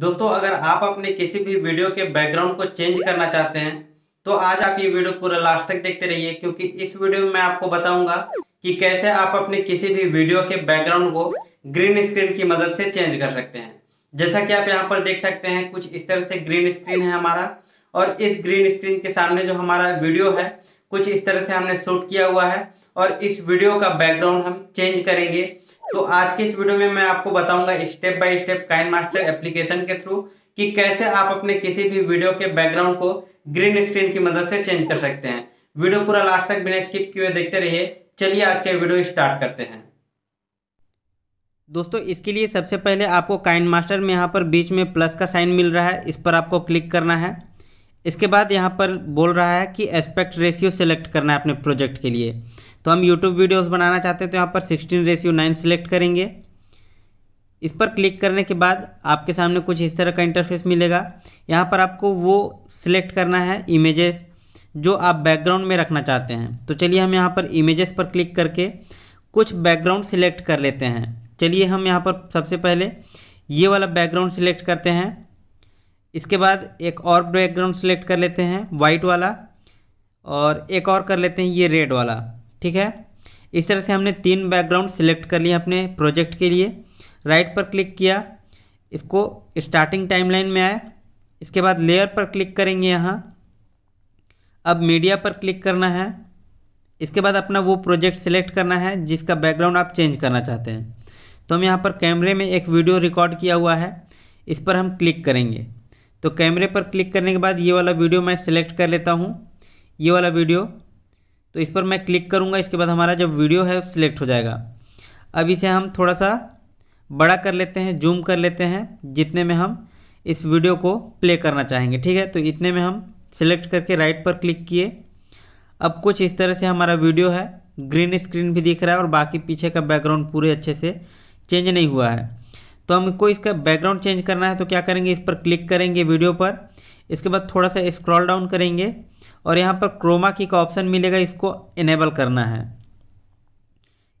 दोस्तों अगर आप अपने किसी भी वीडियो के बैकग्राउंड को चेंज करना चाहते हैं तो आज आप ये वीडियो पूरा लास्ट तक देखते रहिए क्योंकि इस वीडियो में मैं आपको बताऊंगा कि कैसे आप अपने किसी भी वीडियो के बैकग्राउंड को ग्रीन स्क्रीन की मदद से चेंज कर सकते हैं जैसा कि आप यहाँ पर देख सकते हैं कुछ इस तरह से ग्रीन स्क्रीन है हमारा और इस ग्रीन स्क्रीन के सामने जो हमारा वीडियो है कुछ इस तरह से हमने शूट किया हुआ है और इस वीडियो का बैकग्राउंड हम चेंज करेंगे तो आज के इस वीडियो में मैं आपको बताऊंगा step by step KineMaster application के थ्रू कि कैसे आप अपने किसी भी वीडियो के बैकग्राउंड को ग्रीन स्क्रीन की मदद से चेंज कर सकते हैं वीडियो पूरा लास्ट तक बिना स्किप किए देखते रहिए चलिए आज के वीडियो स्टार्ट करते हैं दोस्तों इसके लिए सबसे पहले आपको काइन मास्टर में यहाँ पर बीच में प्लस का साइन मिल रहा है इस पर आपको क्लिक करना है इसके बाद यहाँ पर बोल रहा है कि एस्पेक्ट रेशियो सेलेक्ट करना है अपने प्रोजेक्ट के लिए तो हम यूट्यूब वीडियोस बनाना चाहते हैं तो यहाँ पर सिक्सटीन रेशियो नाइन सेलेक्ट करेंगे इस पर क्लिक करने के बाद आपके सामने कुछ इस तरह का इंटरफेस मिलेगा यहाँ पर आपको वो सिलेक्ट करना है इमेजेस जो आप बैकग्राउंड में रखना चाहते हैं तो चलिए हम यहाँ पर इमेजेस पर क्लिक करके कुछ बैकग्राउंड सिलेक्ट कर लेते हैं चलिए हम यहाँ पर सबसे पहले ये वाला बैकग्राउंड सिलेक्ट करते हैं इसके बाद एक और बैकग्राउंड सिलेक्ट कर लेते हैं वाइट वाला और एक और कर लेते हैं ये रेड वाला ठीक है इस तरह से हमने तीन बैकग्राउंड सिलेक्ट कर लिए अपने प्रोजेक्ट के लिए राइट पर क्लिक किया इसको स्टार्टिंग टाइमलाइन में आया इसके बाद लेयर पर क्लिक करेंगे यहाँ अब मीडिया पर क्लिक करना है इसके बाद अपना वो प्रोजेक्ट सिलेक्ट करना है जिसका बैकग्राउंड आप चेंज करना चाहते हैं तो हम यहाँ पर कैमरे में एक वीडियो रिकॉर्ड किया हुआ है इस पर हम क्लिक करेंगे तो कैमरे पर क्लिक करने के बाद ये वाला वीडियो मैं सिलेक्ट कर लेता हूँ ये वाला वीडियो तो इस पर मैं क्लिक करूँगा इसके बाद हमारा जो वीडियो है सिलेक्ट हो जाएगा अब इसे हम थोड़ा सा बड़ा कर लेते हैं जूम कर लेते हैं जितने में हम इस वीडियो को प्ले करना चाहेंगे ठीक है तो इतने में हम सिलेक्ट करके राइट पर क्लिक किए अब कुछ इस तरह से हमारा वीडियो है ग्रीन स्क्रीन भी दिख रहा है और बाकी पीछे का बैकग्राउंड पूरे अच्छे से चेंज नहीं हुआ है तो हमको इसका बैकग्राउंड चेंज करना है तो क्या करेंगे इस पर क्लिक करेंगे वीडियो पर इसके बाद थोड़ा सा स्क्रॉल डाउन करेंगे और यहाँ पर क्रोमा की का ऑप्शन मिलेगा इसको इनेबल करना है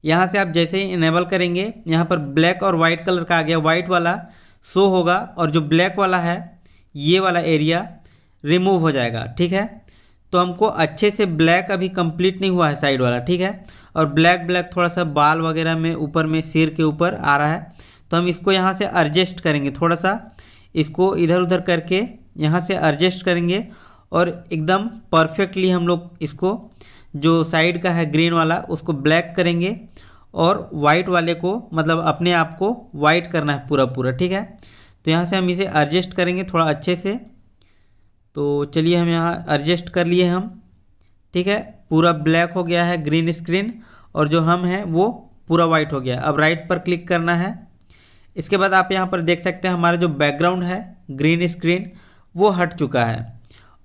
यहाँ से आप जैसे ही इनेबल करेंगे यहाँ पर ब्लैक और वाइट कलर का आ गया वाइट वाला शो होगा और जो ब्लैक वाला है ये वाला एरिया रिमूव हो जाएगा ठीक है तो हमको अच्छे से ब्लैक अभी कंप्लीट नहीं हुआ है साइड वाला ठीक है और ब्लैक ब्लैक थोड़ा सा बाल वगैरह में ऊपर में सिर के ऊपर आ रहा है तो हम इसको यहाँ से एडजस्ट करेंगे थोड़ा सा इसको इधर उधर करके यहाँ से एडजस्ट करेंगे और एकदम परफेक्टली हम लोग इसको जो साइड का है ग्रीन वाला उसको ब्लैक करेंगे और वाइट वाले को मतलब अपने आप को वाइट करना है पूरा पूरा ठीक है तो यहाँ से हम इसे एडजस्ट करेंगे थोड़ा अच्छे से तो चलिए हम यहाँ एडजस्ट कर लिए हम ठीक है पूरा ब्लैक हो गया है ग्रीन स्क्रीन और जो हम हैं वो पूरा वाइट हो गया अब राइट पर क्लिक करना है इसके बाद आप यहाँ पर देख सकते हैं हमारा जो बैकग्राउंड है ग्रीन स्क्रीन वो हट चुका है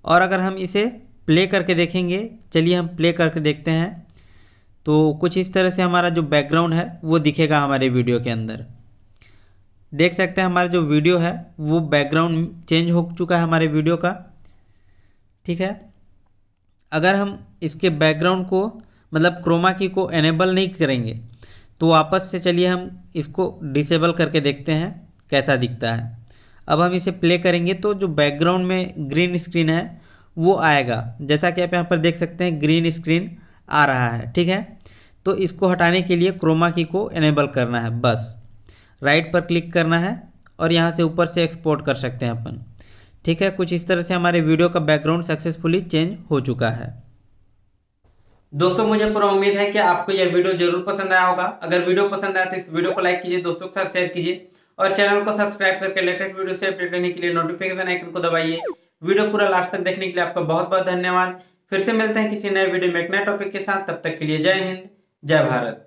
और अगर हम इसे प्ले करके देखेंगे चलिए हम प्ले करके देखते हैं तो कुछ इस तरह से हमारा जो बैकग्राउंड है वो दिखेगा हमारे वीडियो के अंदर देख सकते हैं हमारा जो वीडियो है वो बैकग्राउंड चेंज हो चुका है हमारे वीडियो का ठीक है अगर हम इसके बैकग्राउंड को मतलब क्रोमा की को एनेबल नहीं करेंगे तो वापस से चलिए हम इसको डिसेबल करके देखते हैं कैसा दिखता है अब हम इसे प्ले करेंगे तो जो बैकग्राउंड में ग्रीन स्क्रीन है वो आएगा जैसा कि आप यहाँ पर देख सकते हैं ग्रीन स्क्रीन आ रहा है ठीक है तो इसको हटाने के लिए क्रोमा की को एनेबल करना है बस राइट पर क्लिक करना है और यहाँ से ऊपर से एक्सपोर्ट कर सकते हैं अपन ठीक है कुछ इस तरह से हमारे वीडियो का बैकग्राउंड सक्सेसफुली चेंज हो चुका है दोस्तों मुझे पूरा उम्मीद है कि आपको यह वीडियो जरूर पसंद आया होगा अगर वीडियो पसंद आया तो इस वीडियो को लाइक कीजिए दोस्तों के साथ शेयर कीजिए और चैनल को सब्सक्राइब करके लेटेस्ट वीडियो से अपडेट रहने के लिए नोटिफिकेशन आइकन को दबाइए वीडियो पूरा लास्ट तक देखने के लिए आपका बहुत बहुत धन्यवाद फिर से मिलते हैं किसी नए वीडियो में एक नए टॉपिक के साथ तब तक के लिए जय हिंद जय भारत